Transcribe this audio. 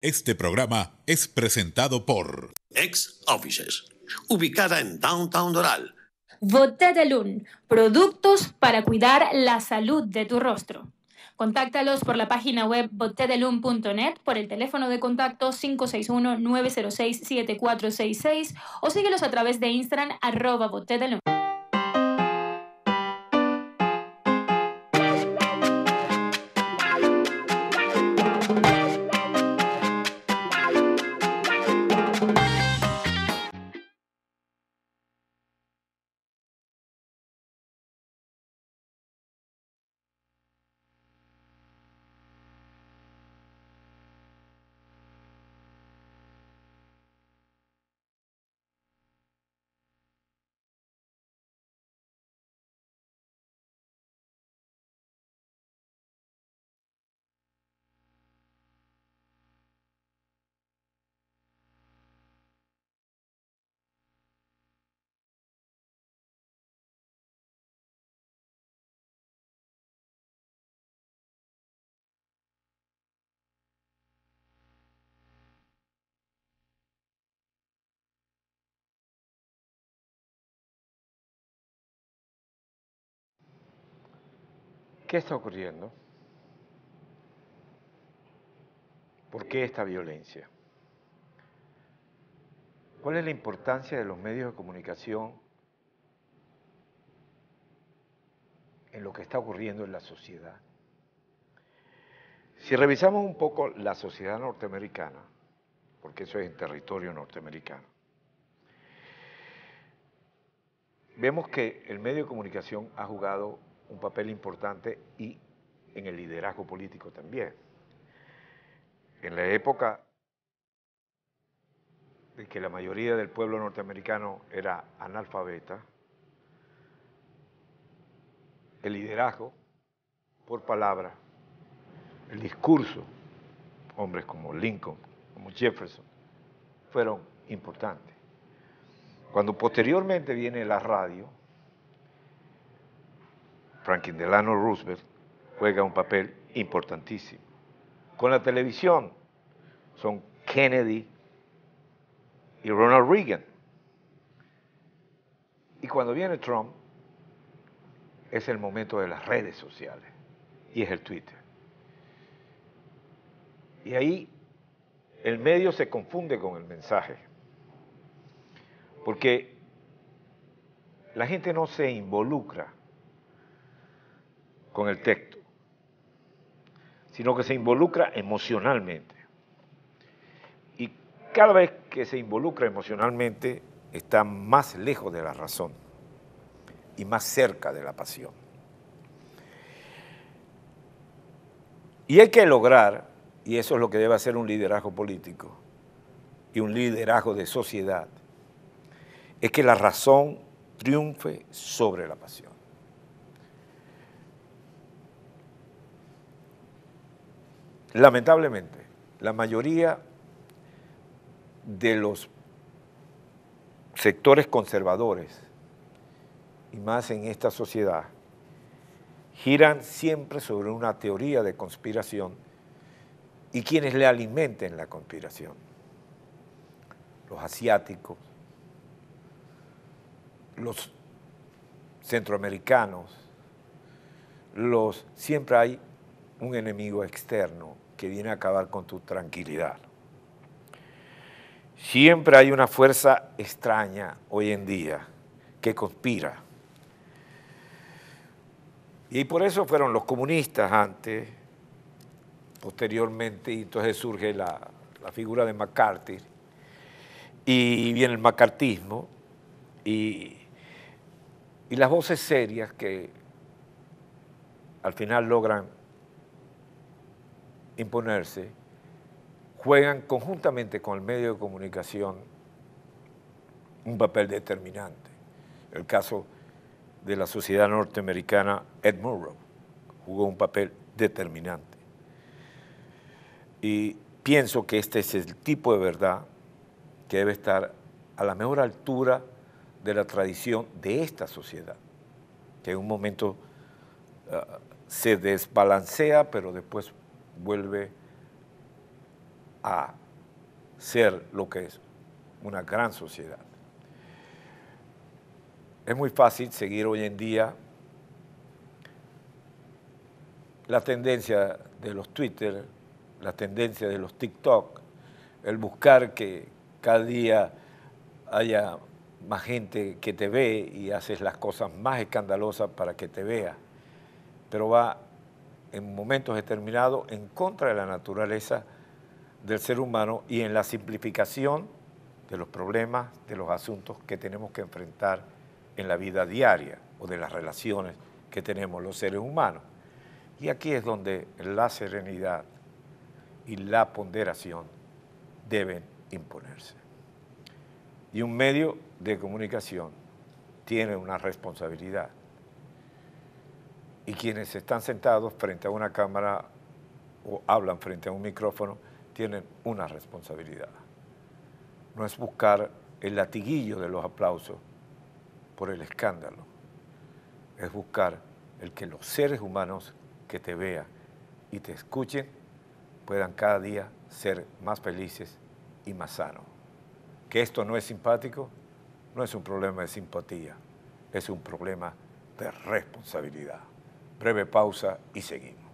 Este programa es presentado por Ex Offices, ubicada en Downtown Doral. Botetelun, productos para cuidar la salud de tu rostro. Contáctalos por la página web botedelum.net, por el teléfono de contacto 561-906-7466 o síguelos a través de Instagram arroba botedelum. ¿Qué está ocurriendo? ¿Por qué esta violencia? ¿Cuál es la importancia de los medios de comunicación en lo que está ocurriendo en la sociedad? Si revisamos un poco la sociedad norteamericana, porque eso es en territorio norteamericano, vemos que el medio de comunicación ha jugado un papel importante y en el liderazgo político también. En la época de que la mayoría del pueblo norteamericano era analfabeta, el liderazgo por palabra, el discurso, hombres como Lincoln, como Jefferson, fueron importantes. Cuando posteriormente viene la radio, Franklin Delano Roosevelt juega un papel importantísimo. Con la televisión son Kennedy y Ronald Reagan. Y cuando viene Trump, es el momento de las redes sociales y es el Twitter. Y ahí el medio se confunde con el mensaje, porque la gente no se involucra con el texto, sino que se involucra emocionalmente. Y cada vez que se involucra emocionalmente, está más lejos de la razón y más cerca de la pasión. Y hay que lograr, y eso es lo que debe hacer un liderazgo político y un liderazgo de sociedad, es que la razón triunfe sobre la pasión. Lamentablemente, la mayoría de los sectores conservadores, y más en esta sociedad, giran siempre sobre una teoría de conspiración y quienes le alimenten la conspiración. Los asiáticos, los centroamericanos, los, siempre hay un enemigo externo que viene a acabar con tu tranquilidad. Siempre hay una fuerza extraña hoy en día que conspira. Y por eso fueron los comunistas antes, posteriormente, y entonces surge la, figura de McCarthy, y viene el macartismo, y las voces serias que al final logran imponerse, juegan conjuntamente con el medio de comunicación un papel determinante. El caso de la sociedad norteamericana, Ed Murrow, jugó un papel determinante. Y pienso que este es el tipo de verdad que debe estar a la mejor altura de la tradición de esta sociedad, que en un momento ah, se desbalancea, pero después vuelve a ser lo que es una gran sociedad. Es muy fácil seguir hoy en día la tendencia de los Twitter, la tendencia de los TikTok, el buscar que cada día haya más gente que te ve y haces las cosas más escandalosas para que te vea. Pero va en momentos determinados en contra de la naturaleza del ser humano y en la simplificación de los problemas, de los asuntos que tenemos que enfrentar en la vida diaria o de las relaciones que tenemos los seres humanos. Y aquí es donde la serenidad y la ponderación deben imponerse. Y un medio de comunicación tiene una responsabilidad y quienes están sentados frente a una cámara o hablan frente a un micrófono tienen una responsabilidad. No es buscar el latiguillo de los aplausos por el escándalo, es buscar el que los seres humanos que te vean y te escuchen puedan cada día ser más felices y más sanos. Que esto no es simpático, no es un problema de simpatía, es un problema de responsabilidad. Breve pausa y seguimos.